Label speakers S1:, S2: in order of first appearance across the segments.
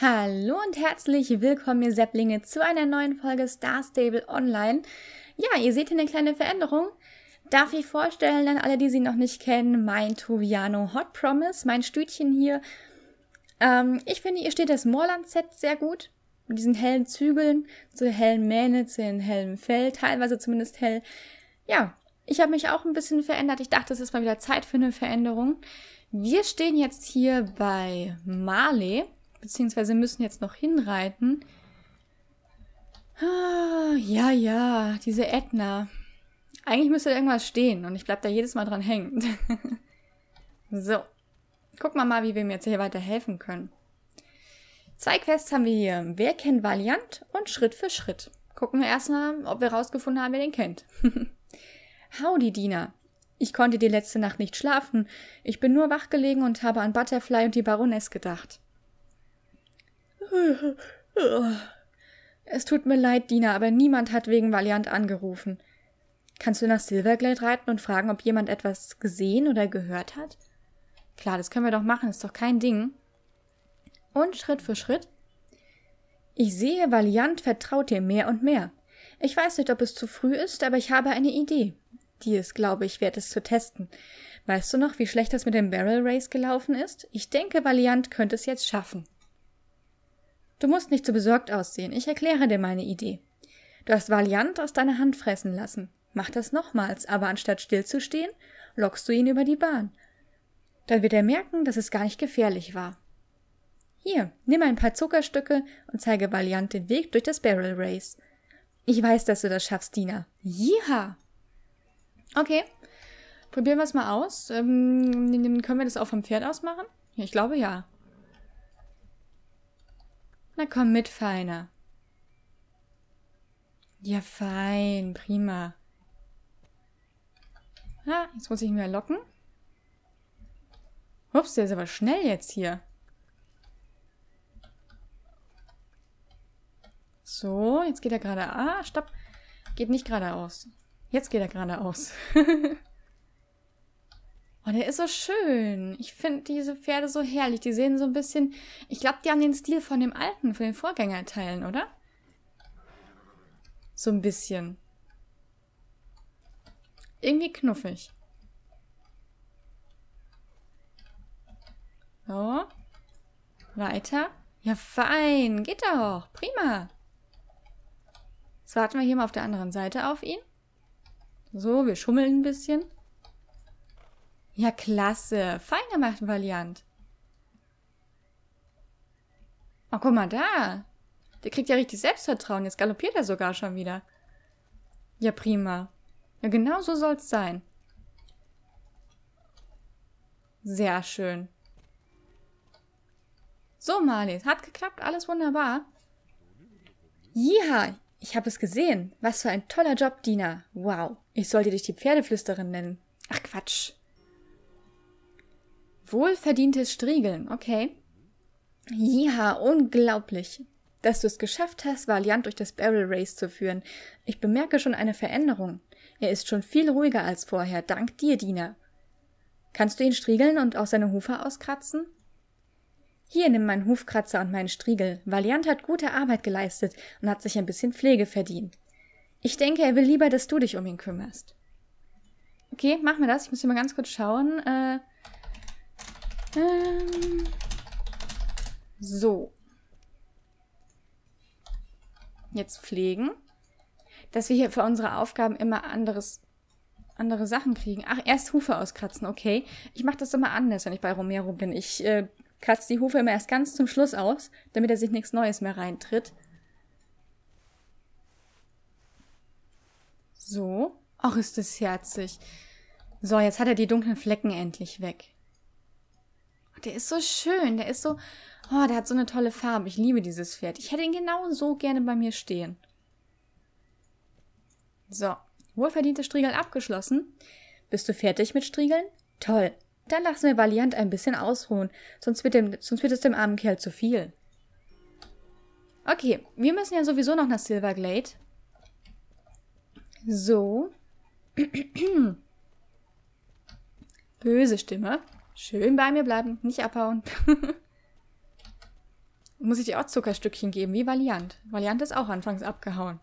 S1: Hallo und herzlich willkommen, ihr Sepplinge, zu einer neuen Folge Star Stable Online. Ja, ihr seht hier eine kleine Veränderung. Darf ich vorstellen an alle, die sie noch nicht kennen, mein Toviano Hot Promise, mein Stütchen hier. Ähm, ich finde, ihr steht das Moorland-Set sehr gut. Mit diesen hellen Zügeln, zu hellen Mähne, zu einem hellen Fell, teilweise zumindest hell. Ja, ich habe mich auch ein bisschen verändert. Ich dachte, es ist mal wieder Zeit für eine Veränderung. Wir stehen jetzt hier bei Marley beziehungsweise müssen jetzt noch hinreiten. Ah, ja, ja, diese Edna. Eigentlich müsste da irgendwas stehen und ich bleib da jedes Mal dran hängen. so. Gucken wir mal, wie wir mir jetzt hier weiterhelfen können. Zwei Quests haben wir hier. Wer kennt Valiant und Schritt für Schritt. Gucken wir erstmal, ob wir rausgefunden haben, wer den kennt. Howdy, Dina. Ich konnte die letzte Nacht nicht schlafen. Ich bin nur wachgelegen und habe an Butterfly und die Baroness gedacht. Es tut mir leid, Dina, aber niemand hat wegen Valiant angerufen. Kannst du nach Silverglade reiten und fragen, ob jemand etwas gesehen oder gehört hat? Klar, das können wir doch machen, ist doch kein Ding. Und Schritt für Schritt. Ich sehe, Valiant vertraut dir mehr und mehr. Ich weiß nicht, ob es zu früh ist, aber ich habe eine Idee. Die ist, glaube ich, wert es zu testen. Weißt du noch, wie schlecht das mit dem Barrel Race gelaufen ist? Ich denke, Valiant könnte es jetzt schaffen. Du musst nicht so besorgt aussehen, ich erkläre dir meine Idee. Du hast Valiant aus deiner Hand fressen lassen. Mach das nochmals, aber anstatt stillzustehen, lockst du ihn über die Bahn. Dann wird er merken, dass es gar nicht gefährlich war. Hier, nimm ein paar Zuckerstücke und zeige Valiant den Weg durch das Barrel Race. Ich weiß, dass du das schaffst, Dina. Jiha! Okay, probieren wir es mal aus. Ähm, können wir das auch vom Pferd aus machen? Ich glaube ja. Na komm mit, Feiner. Ja, fein, prima. Ah, jetzt muss ich ihn wieder locken. Ups, der ist aber schnell jetzt hier. So, jetzt geht er gerade... Ah, stopp. Geht nicht geradeaus. Jetzt geht er geradeaus. Oh, der ist so schön. Ich finde diese Pferde so herrlich. Die sehen so ein bisschen... Ich glaube, die haben den Stil von dem alten, von den Vorgängerteilen, oder? So ein bisschen. Irgendwie knuffig. So. Weiter. Ja, fein. Geht doch. Prima. So, warten wir hier mal auf der anderen Seite auf ihn. So, wir schummeln ein bisschen. Ja, klasse. Fein gemacht, Valiant. Oh, guck mal da. Der kriegt ja richtig Selbstvertrauen. Jetzt galoppiert er sogar schon wieder. Ja, prima. Ja, genau so soll's sein. Sehr schön. So, Marlies, hat geklappt, alles wunderbar. Ja, ich habe es gesehen. Was für ein toller Job, Dina. Wow, ich sollte dich die Pferdeflüsterin nennen. Ach Quatsch. Wohlverdientes Striegeln, okay. Ja, unglaublich. Dass du es geschafft hast, Valiant durch das Barrel Race zu führen. Ich bemerke schon eine Veränderung. Er ist schon viel ruhiger als vorher, dank dir, Diener. Kannst du ihn striegeln und auch seine Hufe auskratzen? Hier nimm meinen Hufkratzer und meinen Striegel. Valiant hat gute Arbeit geleistet und hat sich ein bisschen Pflege verdient. Ich denke, er will lieber, dass du dich um ihn kümmerst. Okay, mach mir das. Ich muss hier mal ganz kurz schauen. Äh, ähm, so. Jetzt pflegen. Dass wir hier für unsere Aufgaben immer anderes, andere Sachen kriegen. Ach, erst Hufe auskratzen, okay. Ich mache das immer anders, wenn ich bei Romero bin. Ich äh, kratze die Hufe immer erst ganz zum Schluss aus, damit er sich nichts Neues mehr reintritt. So. Ach, ist das herzig. So, jetzt hat er die dunklen Flecken endlich weg. Der ist so schön. Der ist so. Oh, der hat so eine tolle Farbe. Ich liebe dieses Pferd. Ich hätte ihn genau so gerne bei mir stehen. So. wohlverdiente Striegel abgeschlossen. Bist du fertig mit Striegeln? Toll. Dann lassen wir Valiant ein bisschen ausruhen. Sonst wird, dem, sonst wird es dem armen Kerl zu viel. Okay. Wir müssen ja sowieso noch nach Silverglade. So. Böse Stimme. Schön bei mir bleiben, nicht abhauen. Muss ich dir auch Zuckerstückchen geben, wie Valiant. Valiant ist auch anfangs abgehauen.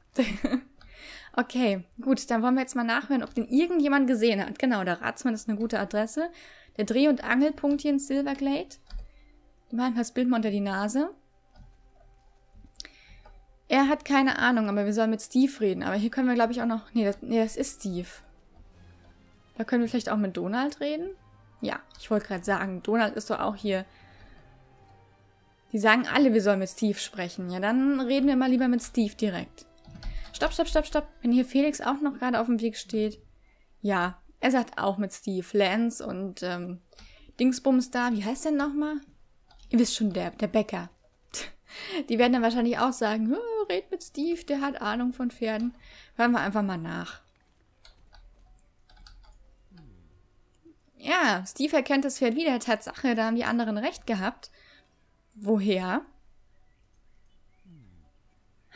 S1: okay, gut, dann wollen wir jetzt mal nachhören, ob den irgendjemand gesehen hat. Genau, der Ratsmann ist eine gute Adresse. Der Dreh- und Angelpunkt hier in Silverglade. Die machen das Bild mal unter die Nase. Er hat keine Ahnung, aber wir sollen mit Steve reden. Aber hier können wir, glaube ich, auch noch... Nee das, nee, das ist Steve. Da können wir vielleicht auch mit Donald reden. Ja, ich wollte gerade sagen, Donald ist doch auch hier. Die sagen alle, wir sollen mit Steve sprechen. Ja, dann reden wir mal lieber mit Steve direkt. Stopp, stopp, stopp, stopp. Wenn hier Felix auch noch gerade auf dem Weg steht. Ja, er sagt auch mit Steve, Lance und ähm, Dingsbums da. Wie heißt der nochmal? Ihr wisst schon, der, der Bäcker. Die werden dann wahrscheinlich auch sagen, red mit Steve, der hat Ahnung von Pferden. Hören wir einfach mal nach. ja, Steve erkennt das Pferd wieder. Tatsache, da haben die anderen recht gehabt. Woher?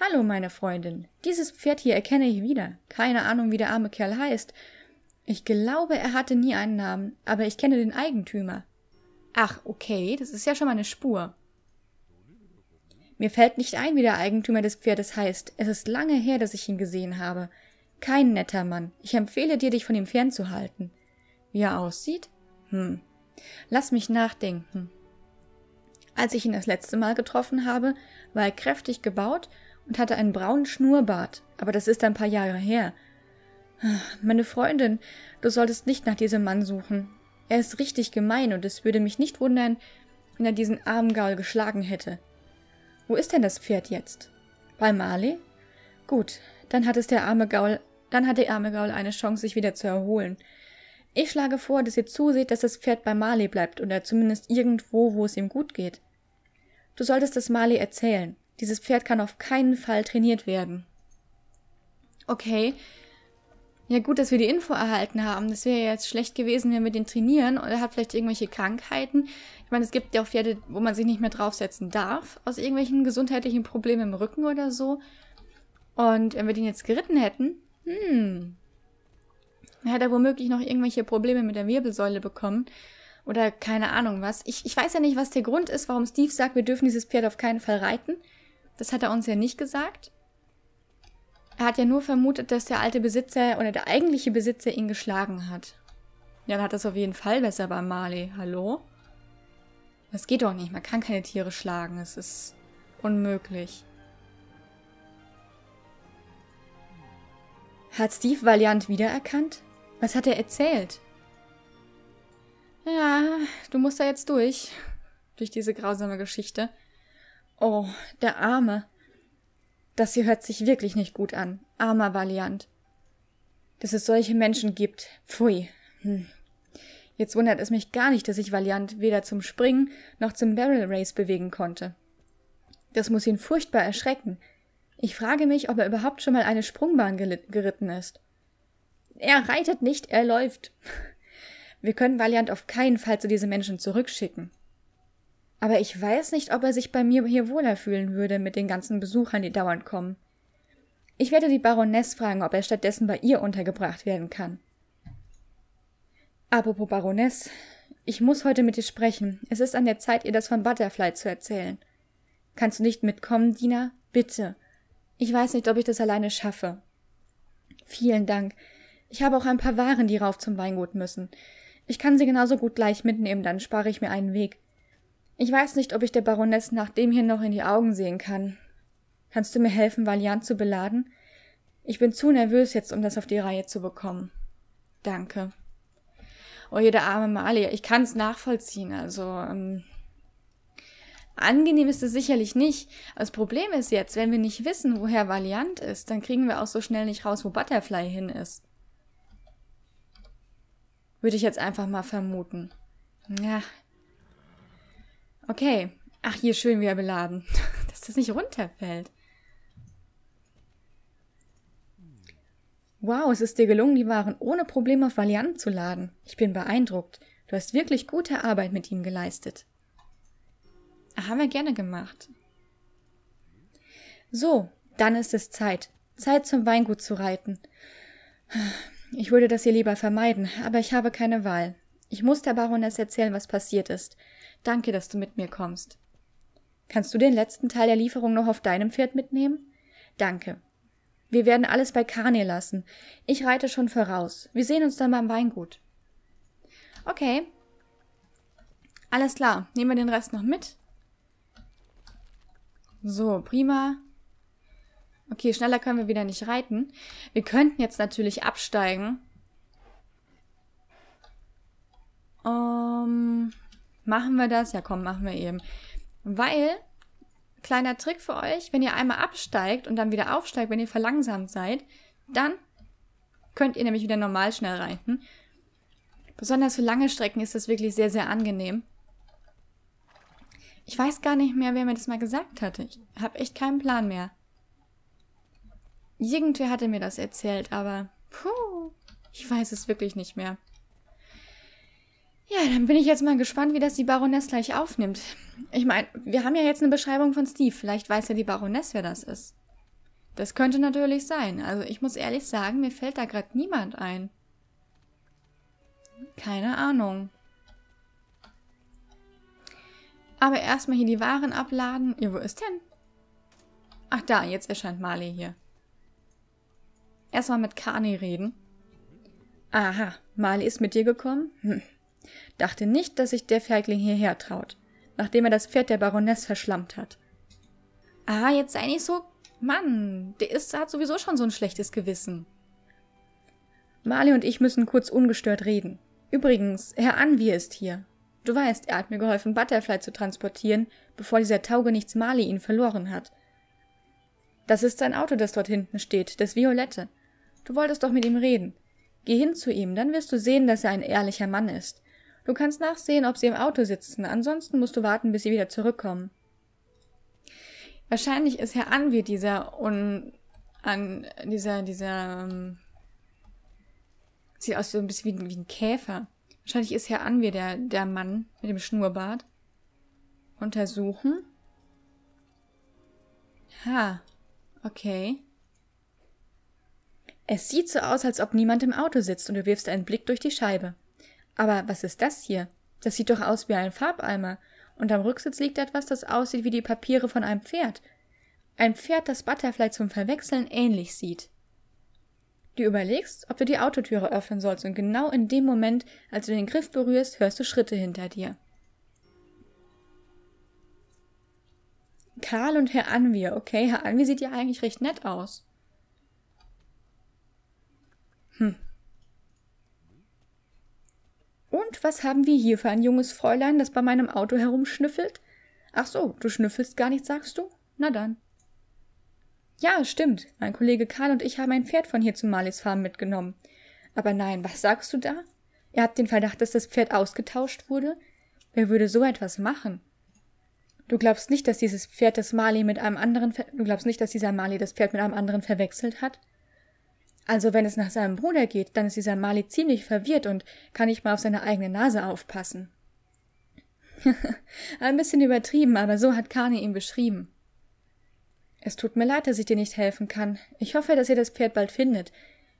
S1: Hallo, meine Freundin. Dieses Pferd hier erkenne ich wieder. Keine Ahnung, wie der arme Kerl heißt. Ich glaube, er hatte nie einen Namen, aber ich kenne den Eigentümer. Ach, okay, das ist ja schon mal eine Spur. Mir fällt nicht ein, wie der Eigentümer des Pferdes heißt. Es ist lange her, dass ich ihn gesehen habe. Kein netter Mann. Ich empfehle dir, dich von ihm fernzuhalten. Wie er aussieht? Hm. Lass mich nachdenken. Als ich ihn das letzte Mal getroffen habe, war er kräftig gebaut und hatte einen braunen Schnurrbart, aber das ist ein paar Jahre her. Meine Freundin, du solltest nicht nach diesem Mann suchen. Er ist richtig gemein und es würde mich nicht wundern, wenn er diesen armen Gaul geschlagen hätte. Wo ist denn das Pferd jetzt? Bei Marley? Gut, dann hat es der arme Gaul, dann hat der arme Gaul eine Chance, sich wieder zu erholen. Ich schlage vor, dass ihr zuseht, dass das Pferd bei Marley bleibt oder zumindest irgendwo, wo es ihm gut geht. Du solltest das Marley erzählen. Dieses Pferd kann auf keinen Fall trainiert werden. Okay. Ja, gut, dass wir die Info erhalten haben. Das wäre ja jetzt schlecht gewesen, wenn wir den trainieren oder hat vielleicht irgendwelche Krankheiten. Ich meine, es gibt ja auch Pferde, wo man sich nicht mehr draufsetzen darf, aus irgendwelchen gesundheitlichen Problemen im Rücken oder so. Und wenn wir den jetzt geritten hätten, hm, dann hat er womöglich noch irgendwelche Probleme mit der Wirbelsäule bekommen. Oder keine Ahnung was. Ich, ich weiß ja nicht, was der Grund ist, warum Steve sagt, wir dürfen dieses Pferd auf keinen Fall reiten. Das hat er uns ja nicht gesagt. Er hat ja nur vermutet, dass der alte Besitzer oder der eigentliche Besitzer ihn geschlagen hat. Ja, dann hat das auf jeden Fall besser bei Marley. Hallo? Das geht doch nicht. Man kann keine Tiere schlagen. Es ist unmöglich. Hat Steve Valiant wiedererkannt? Was hat er erzählt? Ja, du musst da jetzt durch. Durch diese grausame Geschichte. Oh, der Arme. Das hier hört sich wirklich nicht gut an. Armer Valiant. Dass es solche Menschen gibt. Pfui. Hm. Jetzt wundert es mich gar nicht, dass ich Valiant weder zum Springen noch zum Barrel Race bewegen konnte. Das muss ihn furchtbar erschrecken. Ich frage mich, ob er überhaupt schon mal eine Sprungbahn geritten ist. Er reitet nicht, er läuft. Wir können Valiant auf keinen Fall zu diesen Menschen zurückschicken. Aber ich weiß nicht, ob er sich bei mir hier wohler fühlen würde mit den ganzen Besuchern, die dauernd kommen. Ich werde die Baroness fragen, ob er stattdessen bei ihr untergebracht werden kann. Apropos Baroness, ich muss heute mit dir sprechen. Es ist an der Zeit, ihr das von Butterfly zu erzählen. Kannst du nicht mitkommen, Dina? Bitte. Ich weiß nicht, ob ich das alleine schaffe. Vielen Dank. Ich habe auch ein paar Waren, die rauf zum Weingut müssen. Ich kann sie genauso gut gleich mitnehmen, dann spare ich mir einen Weg. Ich weiß nicht, ob ich der Baroness nach dem hier noch in die Augen sehen kann. Kannst du mir helfen, Valiant zu beladen? Ich bin zu nervös jetzt, um das auf die Reihe zu bekommen. Danke. Oh, jeder arme Malia, ich kann's nachvollziehen, also, ähm, Angenehm ist es sicherlich nicht. Das Problem ist jetzt, wenn wir nicht wissen, woher Valiant ist, dann kriegen wir auch so schnell nicht raus, wo Butterfly hin ist. Würde ich jetzt einfach mal vermuten. Ja. Okay. Ach, hier schön wieder beladen. Dass das nicht runterfällt. Wow, es ist dir gelungen, die Waren ohne Probleme auf Valiant zu laden. Ich bin beeindruckt. Du hast wirklich gute Arbeit mit ihm geleistet. Haben wir gerne gemacht. So, dann ist es Zeit. Zeit zum Weingut zu reiten. Ich würde das hier lieber vermeiden, aber ich habe keine Wahl. Ich muss der Baroness erzählen, was passiert ist. Danke, dass du mit mir kommst. Kannst du den letzten Teil der Lieferung noch auf deinem Pferd mitnehmen? Danke. Wir werden alles bei Karne lassen. Ich reite schon voraus. Wir sehen uns dann beim Weingut. Okay. Alles klar. Nehmen wir den Rest noch mit. So, prima. Okay, schneller können wir wieder nicht reiten. Wir könnten jetzt natürlich absteigen. Um, ähm, machen wir das? Ja, komm, machen wir eben. Weil, kleiner Trick für euch, wenn ihr einmal absteigt und dann wieder aufsteigt, wenn ihr verlangsamt seid, dann könnt ihr nämlich wieder normal schnell reiten. Besonders für lange Strecken ist das wirklich sehr, sehr angenehm. Ich weiß gar nicht mehr, wer mir das mal gesagt hatte. Ich habe echt keinen Plan mehr. Irgendwer hatte mir das erzählt, aber puh, ich weiß es wirklich nicht mehr. Ja, dann bin ich jetzt mal gespannt, wie das die Baroness gleich aufnimmt. Ich meine, wir haben ja jetzt eine Beschreibung von Steve. Vielleicht weiß ja die Baroness, wer das ist. Das könnte natürlich sein. Also ich muss ehrlich sagen, mir fällt da gerade niemand ein. Keine Ahnung. Aber erstmal hier die Waren abladen. Ja, wo ist denn? Ach da, jetzt erscheint Marley hier. Erstmal mit Kani reden. Aha, Mali ist mit dir gekommen? Hm. Dachte nicht, dass sich der Feigling hierher traut, nachdem er das Pferd der Baroness verschlammt hat. Aha, jetzt sei nicht so... Mann, der ist, hat sowieso schon so ein schlechtes Gewissen. Mali und ich müssen kurz ungestört reden. Übrigens, Herr Anvir ist hier. Du weißt, er hat mir geholfen, Butterfly zu transportieren, bevor dieser Taugenichts Mali ihn verloren hat. Das ist sein Auto, das dort hinten steht, das Violette. Du wolltest doch mit ihm reden. Geh hin zu ihm, dann wirst du sehen, dass er ein ehrlicher Mann ist. Du kannst nachsehen, ob sie im Auto sitzen, ansonsten musst du warten, bis sie wieder zurückkommen. Wahrscheinlich ist Herr Anwir dieser un an dieser dieser ähm, sieht aus so ein bisschen wie, wie ein Käfer. Wahrscheinlich ist Herr Anwir der der Mann mit dem Schnurrbart. Untersuchen. Ha. Okay. Es sieht so aus, als ob niemand im Auto sitzt und du wirfst einen Blick durch die Scheibe. Aber was ist das hier? Das sieht doch aus wie ein Farbeimer. Und am Rücksitz liegt etwas, das aussieht wie die Papiere von einem Pferd. Ein Pferd, das Butterfly zum Verwechseln ähnlich sieht. Du überlegst, ob du die Autotüre öffnen sollst, und genau in dem Moment, als du den Griff berührst, hörst du Schritte hinter dir. Karl und Herr Anwir, okay, Herr Anwir sieht ja eigentlich recht nett aus. Hm. Und was haben wir hier für ein junges Fräulein, das bei meinem Auto herumschnüffelt? Ach so, du schnüffelst gar nicht, sagst du? Na dann. Ja, stimmt. Mein Kollege Karl und ich haben ein Pferd von hier zu Marlies Farm mitgenommen. Aber nein, was sagst du da? Ihr habt den Verdacht, dass das Pferd ausgetauscht wurde? Wer würde so etwas machen? Du glaubst nicht, dass dieses Pferd das Marley mit einem anderen, Ver du glaubst nicht, dass dieser Marley das Pferd mit einem anderen verwechselt hat? Also wenn es nach seinem Bruder geht, dann ist dieser Mali ziemlich verwirrt und kann nicht mal auf seine eigene Nase aufpassen. Ein bisschen übertrieben, aber so hat Kane ihm beschrieben. Es tut mir leid, dass ich dir nicht helfen kann. Ich hoffe, dass ihr das Pferd bald findet.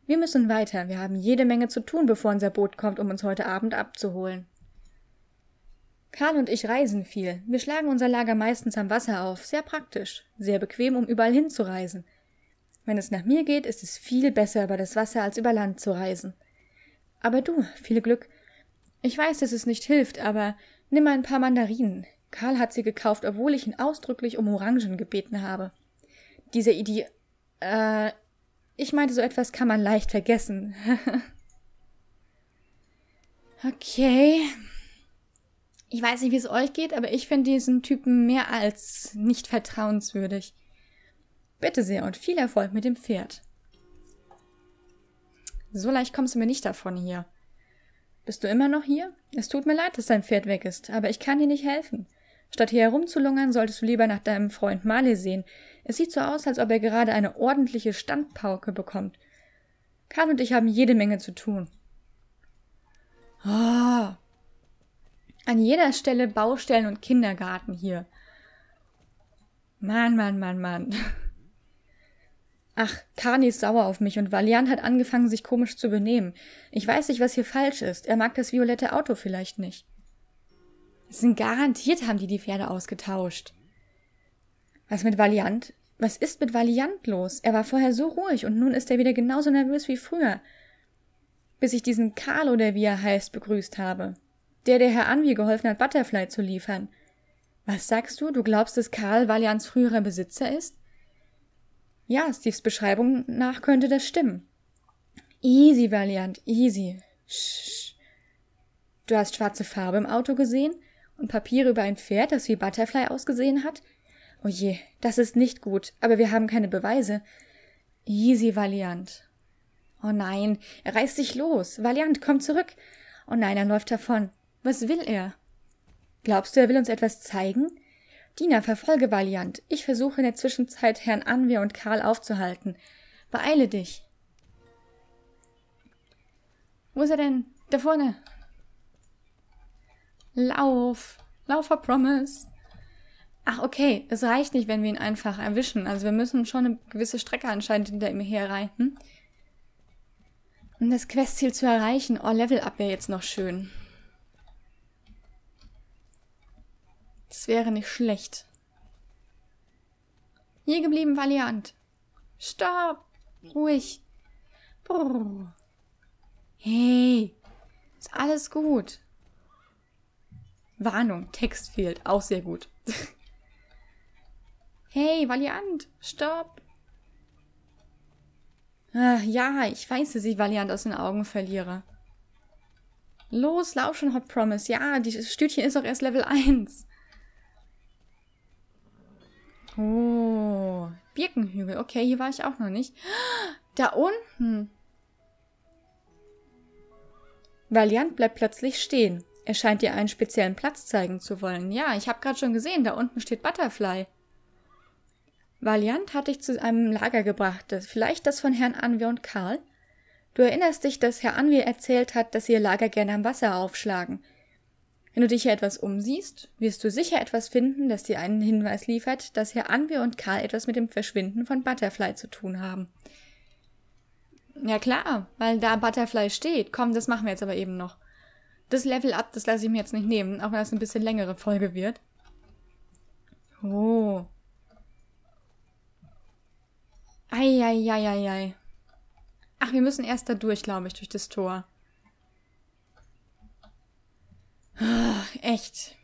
S1: Wir müssen weiter. Wir haben jede Menge zu tun, bevor unser Boot kommt, um uns heute Abend abzuholen. Karl und ich reisen viel. Wir schlagen unser Lager meistens am Wasser auf. Sehr praktisch. Sehr bequem, um überall hinzureisen. Wenn es nach mir geht, ist es viel besser, über das Wasser als über Land zu reisen. Aber du, viel Glück. Ich weiß, dass es nicht hilft, aber nimm ein paar Mandarinen. Karl hat sie gekauft, obwohl ich ihn ausdrücklich um Orangen gebeten habe. Dieser Idee. Äh, ich meinte, so etwas kann man leicht vergessen. okay. Ich weiß nicht, wie es euch geht, aber ich finde diesen Typen mehr als nicht vertrauenswürdig. Bitte sehr und viel Erfolg mit dem Pferd. So leicht kommst du mir nicht davon hier. Bist du immer noch hier? Es tut mir leid, dass dein Pferd weg ist, aber ich kann dir nicht helfen. Statt hier herumzulungern, solltest du lieber nach deinem Freund Marley sehen. Es sieht so aus, als ob er gerade eine ordentliche Standpauke bekommt. Karl und ich haben jede Menge zu tun. Oh. An jeder Stelle Baustellen und Kindergarten hier. Mann, Mann, Mann, Mann. Ach, Kani ist sauer auf mich und Valian hat angefangen, sich komisch zu benehmen. Ich weiß nicht, was hier falsch ist. Er mag das violette Auto vielleicht nicht. Es sind garantiert haben die die Pferde ausgetauscht. Was mit Valiant? Was ist mit Valiant los? Er war vorher so ruhig und nun ist er wieder genauso nervös wie früher. Bis ich diesen Carlo, der wie er heißt, begrüßt habe. Der, der Herr Anvi geholfen hat, Butterfly zu liefern. Was sagst du? Du glaubst, dass Karl Valiants früherer Besitzer ist? Ja, Steves Beschreibung nach könnte das stimmen. Easy, Valiant, easy. Shh. Du hast schwarze Farbe im Auto gesehen und Papiere über ein Pferd, das wie Butterfly ausgesehen hat? Oh je, das ist nicht gut, aber wir haben keine Beweise. Easy, Valiant. Oh nein, er reißt sich los. Valiant, komm zurück. Oh nein, er läuft davon. Was will er? Glaubst du, er will uns etwas zeigen? Dina, verfolge Valiant. Ich versuche in der Zwischenzeit Herrn Anwehr und Karl aufzuhalten. Beeile dich. Wo ist er denn? Da vorne. Lauf. Laufer Promise. Ach, okay. Es reicht nicht, wenn wir ihn einfach erwischen. Also wir müssen schon eine gewisse Strecke anscheinend hinter ihm herreiten. Um das Questziel zu erreichen. Oh, Level Up wäre jetzt noch schön. Das wäre nicht schlecht. Hier geblieben, Valiant. Stopp! Ruhig. Brrr. Hey, ist alles gut. Warnung, Text fehlt, auch sehr gut. hey, Valiant, stopp. Ah, ja, ich weiß, dass ich Valiant aus den Augen verliere. Los, lauf schon, Hot Promise. Ja, das Stütchen ist doch erst Level 1. Oh, Birkenhügel. Okay, hier war ich auch noch nicht. Da unten. Valiant bleibt plötzlich stehen. Er scheint dir einen speziellen Platz zeigen zu wollen. Ja, ich habe gerade schon gesehen, da unten steht Butterfly. Valiant hat dich zu einem Lager gebracht, vielleicht das von Herrn Anwe und Karl. Du erinnerst dich, dass Herr Anwe erzählt hat, dass sie ihr Lager gerne am Wasser aufschlagen. Wenn du dich hier etwas umsiehst, wirst du sicher etwas finden, das dir einen Hinweis liefert, dass hier Anwe und Karl etwas mit dem Verschwinden von Butterfly zu tun haben. Ja klar, weil da Butterfly steht. Komm, das machen wir jetzt aber eben noch. Das Level Up, das lasse ich mir jetzt nicht nehmen, auch wenn das ein bisschen längere Folge wird. Oh. Eieieiei. Ach, wir müssen erst da durch, glaube ich, durch das Tor. Ah, echt.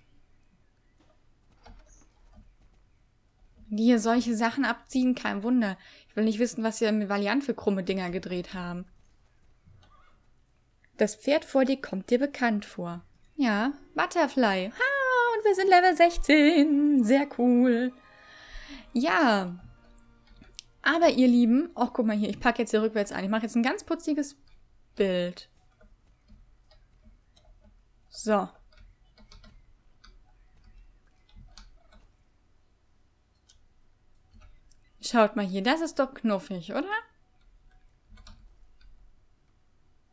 S1: die hier solche Sachen abziehen, kein Wunder. Ich will nicht wissen, was sie mit Valian für krumme Dinger gedreht haben. Das Pferd vor dir kommt dir bekannt vor. Ja, Butterfly. Ha, und wir sind Level 16. Sehr cool. Ja. Aber ihr Lieben, auch guck mal hier, ich packe jetzt hier rückwärts ein. Ich mache jetzt ein ganz putziges Bild. So. Schaut mal hier, das ist doch knuffig, oder?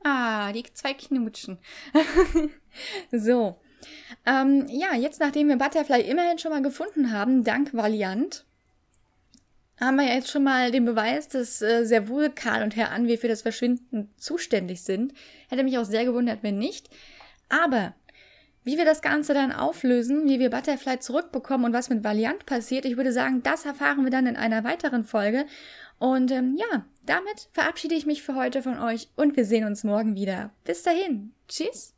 S1: Ah, die zwei knutschen. so. Ähm, ja, jetzt nachdem wir Butterfly immerhin schon mal gefunden haben, dank Valiant, haben wir ja jetzt schon mal den Beweis, dass äh, sehr wohl Karl und Herr Anwe für das Verschwinden zuständig sind. Hätte mich auch sehr gewundert, wenn nicht. Aber wie wir das Ganze dann auflösen, wie wir Butterfly zurückbekommen und was mit Valiant passiert, ich würde sagen, das erfahren wir dann in einer weiteren Folge. Und ähm, ja, damit verabschiede ich mich für heute von euch und wir sehen uns morgen wieder. Bis dahin. Tschüss.